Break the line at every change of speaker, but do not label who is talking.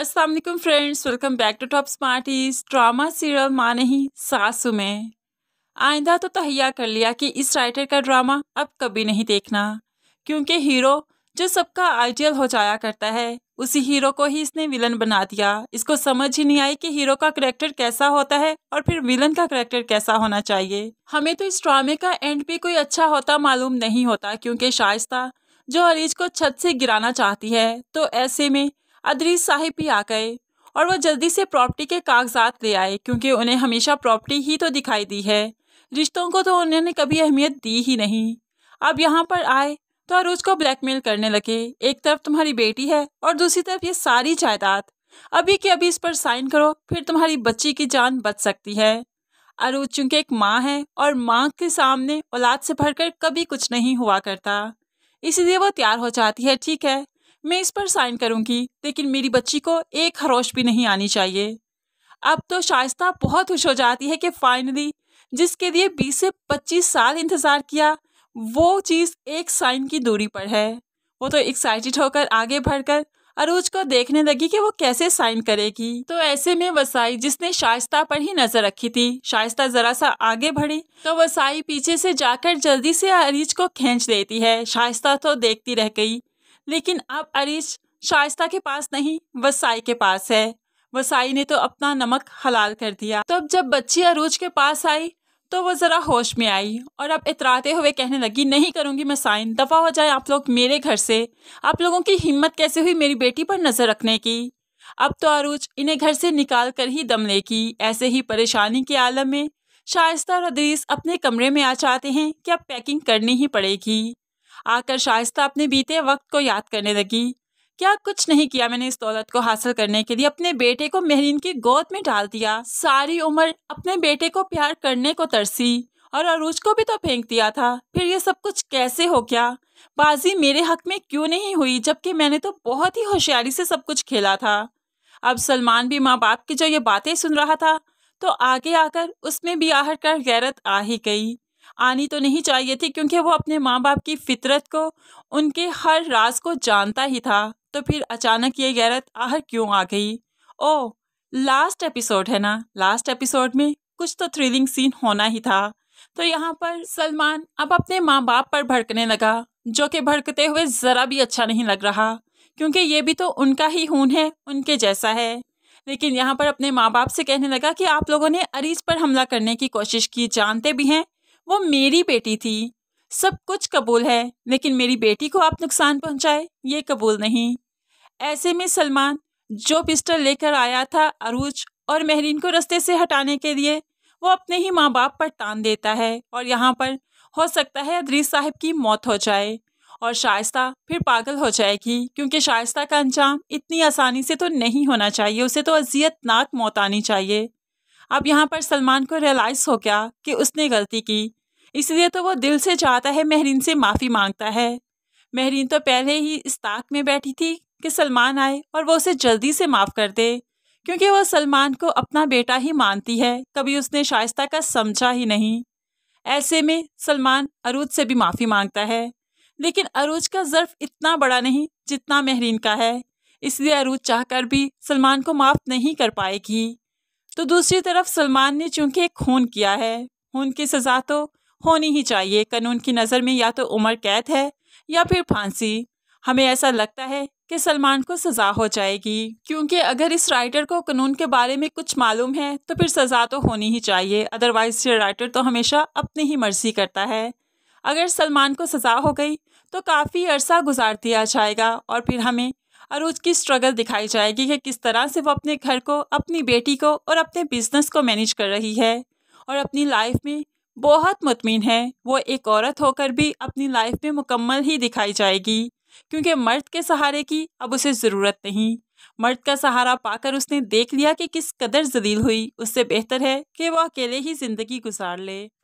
Aslam friends welcome back to top smarties drama serial माँ नहीं सासु में आइंदा तो तहिया कर लिया कि इस राइटर का ड्रामा अब कभी नहीं देखना क्योंकि हीरो जो सबका आइडियल हो जाया करता है उसी हीरो को ही इसने विलन बना दिया इसको समझ ही नहीं आई कि हीरो का करेक्टर कैसा होता है और फिर विलन का करेक्टर कैसा होना चाहिए हमें तो इस ड्रामे का एंड भी कोई अच्छा होता मालूम नहीं होता क्योंकि शाइस्ता जो अरीज को छत से गिराना चाहती है तो ऐसे में अदरीज साहिब भी आ गए और वह जल्दी से प्रॉपर्टी के कागजात ले आए क्योंकि उन्हें हमेशा प्रॉपर्टी ही तो दिखाई दी है रिश्तों को तो उन्होंने कभी अहमियत दी ही नहीं अब यहाँ पर आए तो अरूज को ब्लैकमेल करने लगे एक तरफ तुम्हारी बेटी है और दूसरी तरफ ये सारी जायदाद अभी के अभी इस पर साइन करो फिर तुम्हारी बच्ची की जान बच सकती है अरूज चूंकि एक माँ है और माँ के सामने औलाद से भरकर कभी कुछ नहीं हुआ करता इसीलिए वो तैयार हो जाती है ठीक है मैं इस पर साइन करूंगी लेकिन मेरी बच्ची को एक खरोश भी नहीं आनी चाहिए अब तो शाइस्ता बहुत खुश हो जाती है कि फाइनली जिसके लिए 20 से 25 साल इंतज़ार किया वो चीज़ एक साइन की दूरी पर है वो तो एक्साइटेड होकर आगे बढ़कर अरूज को देखने लगी कि वो कैसे साइन करेगी तो ऐसे में वसाई जिसने शाइस्ता पर ही नजर रखी थी शाइस्ता जरा सा आगे बढ़ी तो वसाई पीछे से जाकर जल्दी से अरीज को खींच देती है शाइस्ता तो देखती रह गई लेकिन अब अरीश शाइस्ता के पास नहीं वसाई के पास है वसाई ने तो अपना नमक हलाल कर दिया तो अब जब बच्ची अरूज के पास आई तो वो ज़रा होश में आई और अब इतराते हुए कहने लगी नहीं करूँगी मैं साइन दफ़ा हो जाए आप लोग मेरे घर से आप लोगों की हिम्मत कैसे हुई मेरी बेटी पर नज़र रखने की अब तो अरूज इन्हें घर से निकाल कर ही दम लेगी ऐसे ही परेशानी के आलम में शाइस्ता और अदरीस अपने कमरे में आ चाहते हैं कि अब पैकिंग करनी ही पड़ेगी आकर शायस्ता अपने बीते वक्त को याद करने लगी क्या कुछ नहीं किया मैंने इस दौलत को हासिल करने के लिए अपने बेटे को महरीन की गोद में डाल दिया सारी उम्र अपने बेटे को प्यार करने को तरसी और अरूज को भी तो फेंक दिया था फिर ये सब कुछ कैसे हो गया बाजी मेरे हक में क्यों नहीं हुई जबकि मैंने तो बहुत ही होशियारी से सब कुछ खेला था अब सलमान भी माँ बाप की जो ये बातें सुन रहा था तो आगे आकर उसमें भी आहट कर गैरत आ ही गई आनी तो नहीं चाहिए थी क्योंकि वो अपने माँ बाप की फितरत को उनके हर राज को जानता ही था तो फिर अचानक ये गैरत आहर क्यों आ गई ओ लास्ट एपिसोड है ना लास्ट एपिसोड में कुछ तो थ्रिलिंग सीन होना ही था तो यहाँ पर सलमान अब अपने माँ बाप पर भड़कने लगा जो कि भड़कते हुए ज़रा भी अच्छा नहीं लग रहा क्योंकि ये भी तो उनका ही हून है उनके जैसा है लेकिन यहाँ पर अपने माँ बाप से कहने लगा कि आप लोगों ने अरीज पर हमला करने की कोशिश की जानते भी हैं वो मेरी बेटी थी सब कुछ कबूल है लेकिन मेरी बेटी को आप नुकसान पहुंचाए ये कबूल नहीं ऐसे में सलमान जो पिस्टल लेकर आया था अरूज और महरीन को रस्ते से हटाने के लिए वो अपने ही माँ बाप पर तान देता है और यहाँ पर हो सकता है अदरीस साहब की मौत हो जाए और शायस्ता फिर पागल हो जाएगी क्योंकि शायस्ता का अंजाम इतनी आसानी से तो नहीं होना चाहिए उसे तो अजियतनाक मौत आनी चाहिए अब यहाँ पर सलमान को रियलाइज़ हो गया कि उसने गलती की इसलिए तो वो दिल से चाहता है महरीन से माफ़ी मांगता है महरीन तो पहले ही इस ताक में बैठी थी कि सलमान आए और वो उसे जल्दी से माफ़ कर दे क्योंकि वह सलमान को अपना बेटा ही मानती है कभी उसने शाइस्ता का समझा ही नहीं ऐसे में सलमान अरूज से भी माफ़ी मांगता है लेकिन अरूज का ज़र्फ इतना बड़ा नहीं जितना महरीन का है इसलिए अरूज चाहकर भी सलमान को माफ़ नहीं कर पाएगी तो दूसरी तरफ सलमान ने चूंकि खून किया है खून की सज़ा तो होनी ही चाहिए कानून की नज़र में या तो उम्र कैद है या फिर फांसी हमें ऐसा लगता है कि सलमान को सज़ा हो जाएगी क्योंकि अगर इस राइटर को कानून के बारे में कुछ मालूम है तो फिर सज़ा तो होनी ही चाहिए अदरवाइज़ ये राइटर तो हमेशा अपनी ही मर्जी करता है अगर सलमान को सज़ा हो गई तो काफ़ी अरसा गुजार दिया जाएगा और फिर हमें अरूज की स्ट्रगल दिखाई जाएगी कि किस तरह से वो अपने घर को अपनी बेटी को और अपने बिजनेस को मैनेज कर रही है और अपनी लाइफ में बहुत मुतमिन है वो एक औरत होकर भी अपनी लाइफ में मुकम्मल ही दिखाई जाएगी क्योंकि मर्द के सहारे की अब उसे ज़रूरत नहीं मर्द का सहारा पाकर उसने देख लिया कि किस कदर जलील हुई उससे बेहतर है कि वह अकेले ही ज़िंदगी गुजार ले